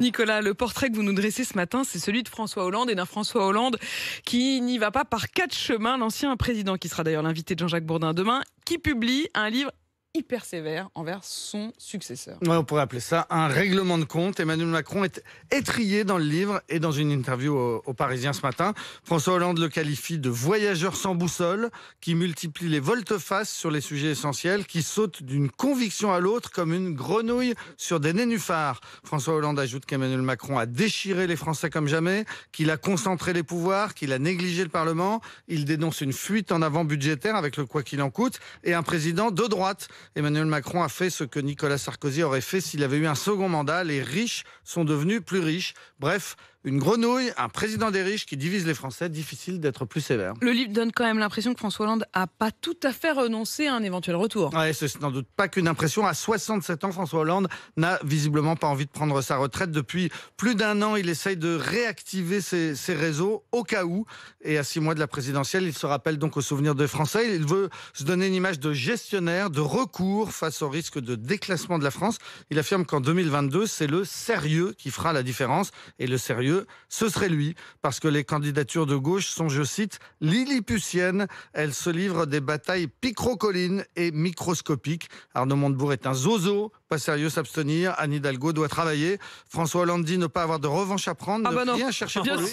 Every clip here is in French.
Nicolas, le portrait que vous nous dressez ce matin, c'est celui de François Hollande et d'un François Hollande qui n'y va pas par quatre chemins. L'ancien président, qui sera d'ailleurs l'invité de Jean-Jacques Bourdin demain, qui publie un livre hyper sévère envers son successeur. on pourrait appeler ça un règlement de compte. Emmanuel Macron est étrié dans le livre et dans une interview aux au Parisiens ce matin. François Hollande le qualifie de voyageur sans boussole, qui multiplie les volte-face sur les sujets essentiels, qui saute d'une conviction à l'autre comme une grenouille sur des nénuphars. François Hollande ajoute qu'Emmanuel Macron a déchiré les Français comme jamais, qu'il a concentré les pouvoirs, qu'il a négligé le Parlement. Il dénonce une fuite en avant budgétaire avec le quoi qu'il en coûte et un président de droite Emmanuel Macron a fait ce que Nicolas Sarkozy aurait fait s'il avait eu un second mandat. Les riches sont devenus plus riches. Bref, une grenouille, un président des riches qui divise les Français, difficile d'être plus sévère. Le livre donne quand même l'impression que François Hollande a pas tout à fait renoncé à un éventuel retour. ce n'est sans doute pas qu'une impression. À 67 ans, François Hollande n'a visiblement pas envie de prendre sa retraite. Depuis plus d'un an, il essaye de réactiver ses, ses réseaux au cas où. Et à six mois de la présidentielle, il se rappelle donc au souvenir des Français. Il veut se donner une image de gestionnaire, de recours face au risque de déclassement de la France. Il affirme qu'en 2022, c'est le sérieux qui fera la différence. Et le sérieux, ce serait lui, parce que les candidatures de gauche sont, je cite, lilliputiennes. Elles se livrent des batailles picro-collines et microscopiques. Arnaud Montebourg est un zozo, pas sérieux, s'abstenir. Anne Hidalgo doit travailler. François Hollande dit ne pas avoir de revanche à prendre, ah bah chercher pour Lui.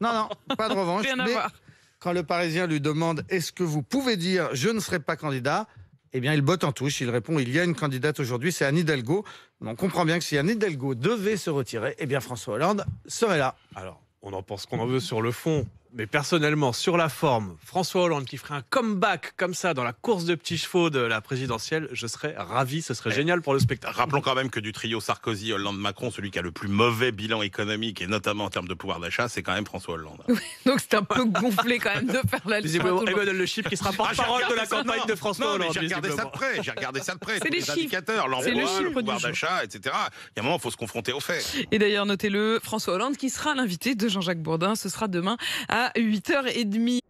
Non, non, pas de revanche. mais Quand le Parisien lui demande est-ce que vous pouvez dire je ne serai pas candidat eh bien, il botte en touche. Il répond il y a une candidate aujourd'hui, c'est Anne Hidalgo. On comprend bien que si Anne Hidalgo devait se retirer, eh bien, François Hollande serait là. Alors, on en pense qu'on en veut sur le fond mais personnellement, sur la forme, François Hollande qui ferait un comeback comme ça dans la course de petits chevaux de la présidentielle, je serais ravi, ce serait génial pour le spectacle. Rappelons quand même que du trio Sarkozy, Hollande, Macron, celui qui a le plus mauvais bilan économique et notamment en termes de pouvoir d'achat, c'est quand même François Hollande. donc c'est un peu gonflé quand même de faire la liste. Emmanuel Le qui sera ah, porte-parole de la campagne de François Hollande. J'ai regardé ça de près, j'ai regardé ça de près. C'est les, indicateurs, l'emploi, le, le, pouvoir d'achat, etc. Il y a un moment, il faut se confronter aux faits. Et d'ailleurs, notez-le, François Hollande qui sera l'invité de Jean-Jacques Bourdin, ce sera demain à 8h30.